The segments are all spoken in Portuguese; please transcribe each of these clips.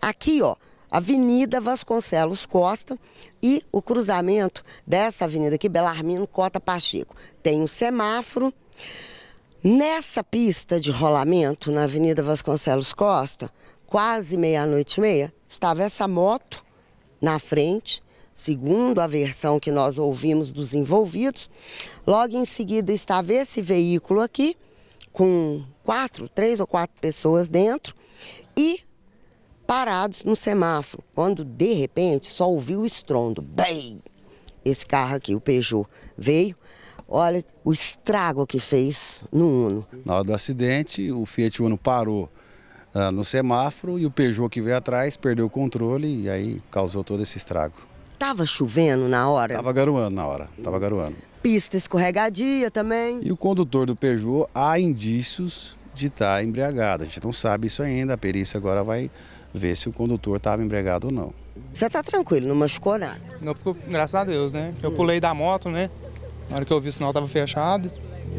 Aqui, ó, Avenida Vasconcelos Costa e o cruzamento dessa avenida aqui, Belarmino Cota Pacheco. Tem um semáforo. Nessa pista de rolamento, na Avenida Vasconcelos Costa, quase meia-noite e meia, estava essa moto na frente, segundo a versão que nós ouvimos dos envolvidos. Logo em seguida estava esse veículo aqui, com quatro, três ou quatro pessoas dentro, e parados no semáforo, quando de repente só ouviu o estrondo. Bem! Esse carro aqui, o Peugeot, veio. Olha o estrago que fez no Uno. Na hora do acidente, o Fiat Uno parou ah, no semáforo e o Peugeot que veio atrás perdeu o controle e aí causou todo esse estrago. Tava chovendo na hora? Tava garoando na hora, tava garoando. Pista escorregadia também. E o condutor do Peugeot, há indícios de estar tá embriagado. A gente não sabe isso ainda, a perícia agora vai ver se o condutor estava embriagado ou não. Você está tranquilo, não machucou nada? Não, porque, graças a Deus, né? Eu pulei da moto, né? Na hora que eu vi o sinal estava fechado,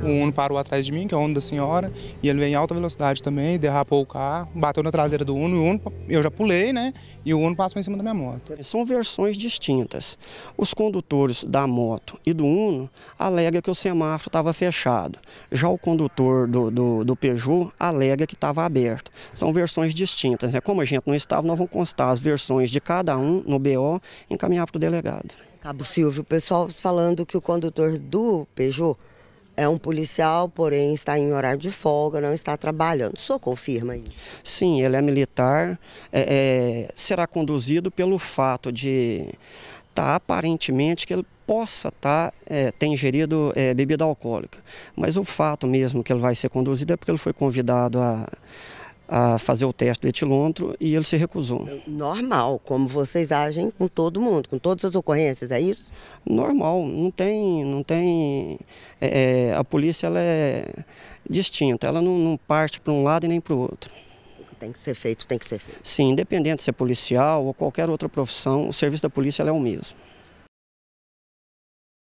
o Uno parou atrás de mim, que é o Uno da senhora, e ele veio em alta velocidade também, derrapou o carro, bateu na traseira do Uno, e o Uno, eu já pulei, né? E o Uno passou em cima da minha moto. São versões distintas. Os condutores da moto e do Uno alegam que o semáforo estava fechado. Já o condutor do, do, do Peugeot alega que estava aberto. São versões distintas, né? Como a gente não estava, nós vamos constar as versões de cada um no BO e encaminhar para o delegado. Cabo Silvio, o pessoal falando que o condutor do Peugeot é um policial, porém está em horário de folga, não está trabalhando. O senhor confirma isso? Sim, ele é militar, é, é, será conduzido pelo fato de estar tá, aparentemente que ele possa tá, é, ter ingerido é, bebida alcoólica. Mas o fato mesmo que ele vai ser conduzido é porque ele foi convidado a a fazer o teste do etilômetro e ele se recusou. Normal, como vocês agem com todo mundo, com todas as ocorrências, é isso? Normal, não tem, não tem, é, é a polícia ela é distinta, ela não, não parte para um lado e nem para o outro tem que ser feito, tem que ser feito. Sim, independente se é policial ou qualquer outra profissão, o serviço da polícia é o mesmo.